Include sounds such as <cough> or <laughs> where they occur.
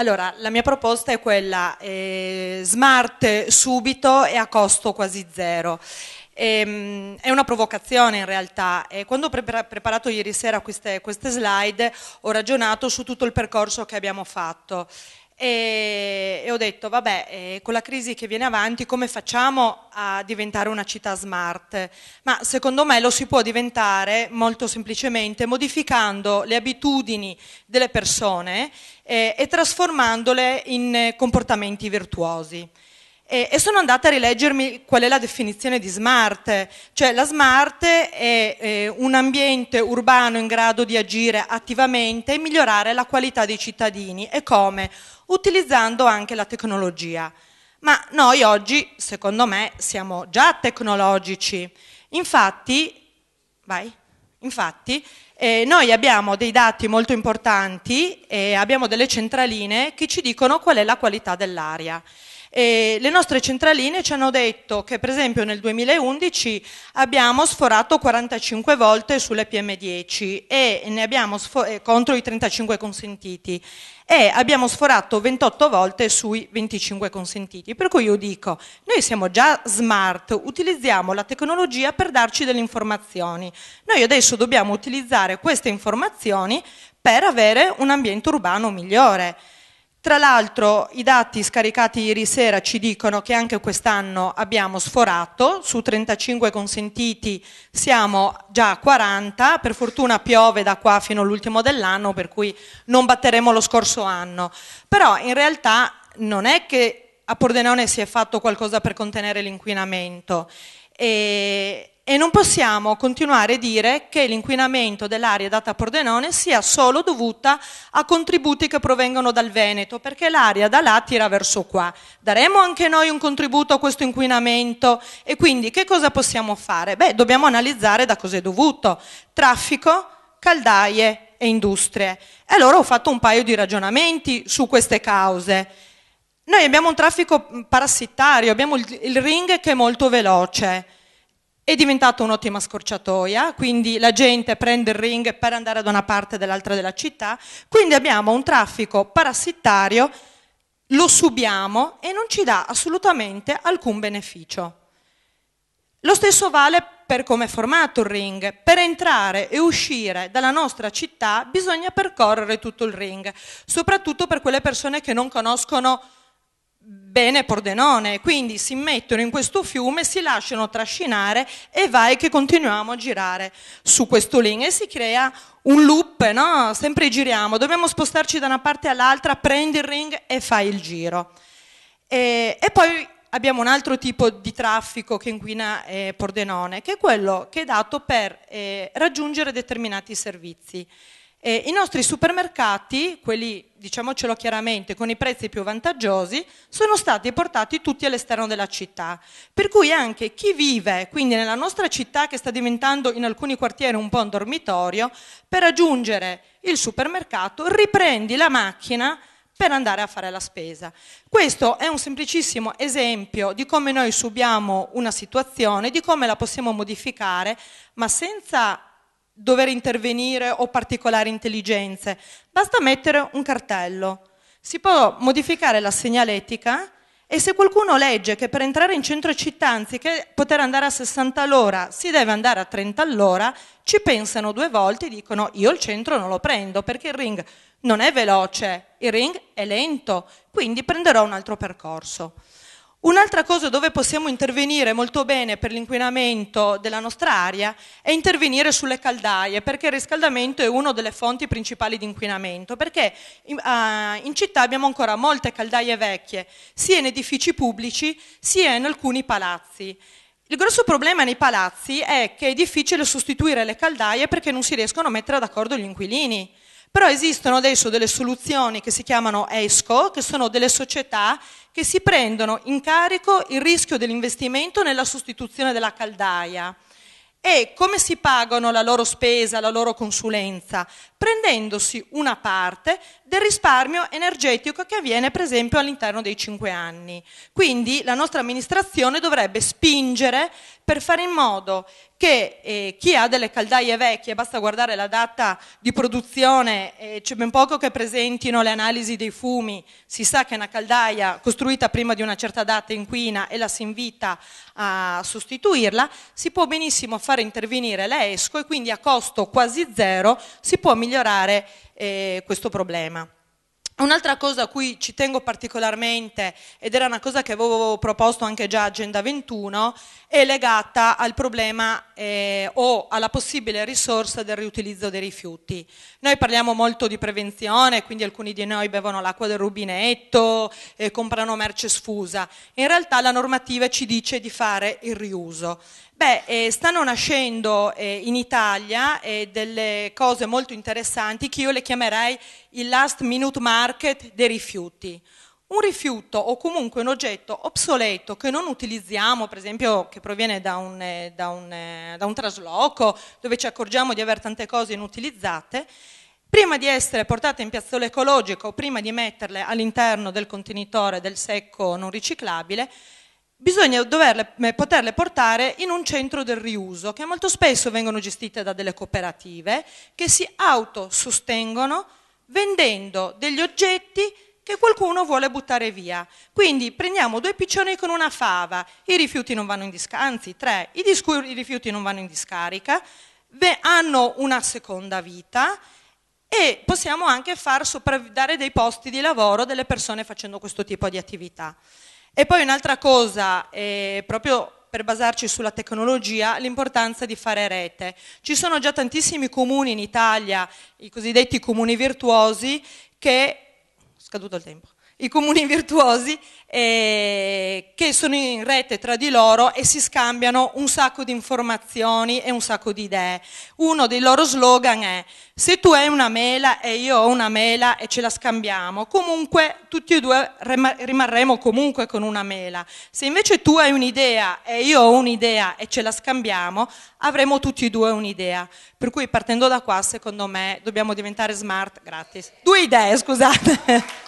Allora, la mia proposta è quella eh, smart subito e a costo quasi zero. Ehm, è una provocazione in realtà e eh, quando ho preparato ieri sera queste, queste slide ho ragionato su tutto il percorso che abbiamo fatto e, ho detto vabbè eh, con la crisi che viene avanti come facciamo a diventare una città smart ma secondo me lo si può diventare molto semplicemente modificando le abitudini delle persone eh, e trasformandole in eh, comportamenti virtuosi e, e, sono andata a rileggermi qual è la definizione di smart, cioè la smart è, è un ambiente urbano in grado di agire attivamente e migliorare la qualità dei cittadini e come? Utilizzando anche la tecnologia. Ma noi oggi, secondo me, siamo già tecnologici. Infatti, vai, infatti eh, noi abbiamo dei dati molto importanti e abbiamo delle centraline che ci dicono qual è la qualità dell'aria. E le nostre centraline ci hanno detto che per esempio nel 2011 abbiamo sforato 45 volte sulle PM10 e ne abbiamo eh, contro i 35 consentiti e abbiamo sforato 28 volte sui 25 consentiti. Per cui io dico, noi siamo già smart, utilizziamo la tecnologia per darci delle informazioni. Noi adesso dobbiamo utilizzare queste informazioni per avere un ambiente urbano migliore. Tra l'altro i dati scaricati ieri sera ci dicono che anche quest'anno abbiamo sforato, su 35 consentiti siamo già a 40, per fortuna piove da qua fino all'ultimo dell'anno per cui non batteremo lo scorso anno, però in realtà non è che a Pordenone si è fatto qualcosa per contenere l'inquinamento e, e non possiamo continuare a dire che l'inquinamento dell'aria data a Pordenone sia solo dovuta a contributi che provengono dal Veneto, perché l'aria da là tira verso qua. Daremo anche noi un contributo a questo inquinamento e quindi che cosa possiamo fare? Beh, dobbiamo analizzare da cosa è dovuto. Traffico, caldaie e industrie. E allora ho fatto un paio di ragionamenti su queste cause. Noi abbiamo un traffico mm, parassitario, abbiamo il, il ring che è molto veloce, è diventato un'ottima scorciatoia, quindi la gente prende il ring per andare da una parte o dall'altra della città, quindi abbiamo un traffico parassitario, lo subiamo e non ci dà assolutamente alcun beneficio. Lo stesso vale per come è formato il ring. Per entrare e uscire dalla nostra città bisogna percorrere tutto il ring, soprattutto per quelle persone che non conoscono Bene Pordenone, quindi si mettono in questo fiume, si lasciano trascinare e vai che continuiamo a girare su questo link e si crea un loop, no? sempre giriamo, dobbiamo spostarci da una parte all'altra, prendi il ring e fai il giro. E, e poi abbiamo un altro tipo di traffico che inquina eh, Pordenone, che è quello che è dato per eh, raggiungere determinati servizi. Eh, I nostri supermercati, quelli diciamocelo chiaramente, con i prezzi più vantaggiosi, sono stati portati tutti all'esterno della città. Per cui anche chi vive, quindi nella nostra città che sta diventando in alcuni quartieri un po' un dormitorio, per raggiungere il supermercato riprendi la macchina per andare a fare la spesa. Questo è un semplicissimo esempio di come noi subiamo una situazione, di come la possiamo modificare, ma senza dover intervenire o particolari intelligenze, basta mettere un cartello. Si può modificare la segnaletica e se qualcuno legge che per entrare in centro città anziché poter andare a 60 all'ora si deve andare a 30 all'ora, ci pensano due volte e dicono io il centro non lo prendo perché il ring non è veloce, il ring è lento, quindi prenderò un altro percorso. Un'altra cosa dove possiamo intervenire molto bene per l'inquinamento della nostra aria è intervenire sulle caldaie, perché il riscaldamento è una delle fonti principali di inquinamento, perché ah, in città abbiamo ancora molte caldaie vecchie, sia in edifici pubblici sia in alcuni palazzi. Il grosso problema nei palazzi è che è difficile sostituire le caldaie perché non si riescono a mettere d'accordo gli inquilini. Però esistono adesso delle soluzioni che si chiamano ESCO, che sono delle società che si prendono in carico il rischio dell'investimento nella sostituzione della caldaia. E come si pagano la loro spesa, la loro consulenza? Prendendosi una parte del risparmio energetico che avviene per esempio all'interno dei cinque anni. Quindi la nostra amministrazione dovrebbe spingere per fare in modo che eh, chi ha delle caldaie vecchie, basta guardare la data di produzione, eh, c'è ben poco che presentino le analisi dei fumi, si sa che una caldaia costruita prima di una certa data inquina e la si invita a sostituirla, si può benissimo fare far intervenire l'ESCO e quindi a costo quasi zero si può migliorare eh, questo problema. Un'altra cosa a cui ci tengo particolarmente, ed era una cosa che avevo proposto anche già Agenda 21, è legata al problema eh, o alla possibile risorsa del riutilizzo dei rifiuti. Noi parliamo molto di prevenzione, quindi alcuni di noi bevono l'acqua del rubinetto, eh, comprano merce sfusa. In realtà la normativa ci dice di fare il riuso Beh, eh, stanno nascendo eh, in Italia eh, delle cose molto interessanti che io le chiamerei il last minute market dei rifiuti. Un rifiuto o comunque un oggetto obsoleto che non utilizziamo, per esempio che proviene da un, eh, da un, eh, da un trasloco dove ci accorgiamo di avere tante cose inutilizzate, prima di essere portate in piazzolo ecologico, o prima di metterle all'interno del contenitore del secco non riciclabile, bisogna doverle, eh, poterle portare in un centro del riuso, che molto spesso vengono gestite da delle cooperative che si autosostengono vendendo degli oggetti che qualcuno vuole buttare via. Quindi prendiamo due piccioni con una fava, i rifiuti non vanno in discarica, anzi tre, i, i rifiuti non vanno in discarica, hanno una seconda vita e possiamo anche far sopravvivere dei posti di lavoro delle persone facendo questo tipo di attività. E poi un'altra cosa, eh, proprio per basarci sulla tecnologia, l'importanza di fare rete. Ci sono già tantissimi comuni in Italia, i cosiddetti comuni virtuosi, che... scaduto il tempo i comuni virtuosi eh, che sono in rete tra di loro e si scambiano un sacco di informazioni e un sacco di idee. Uno dei loro slogan è se tu hai una mela e io ho una mela e ce la scambiamo, comunque tutti e due rimarremo comunque con una mela. Se invece tu hai un'idea e io ho un'idea e ce la scambiamo, avremo tutti e due un'idea. Per cui partendo da qua, secondo me, dobbiamo diventare smart gratis. Due idee, scusate. <laughs>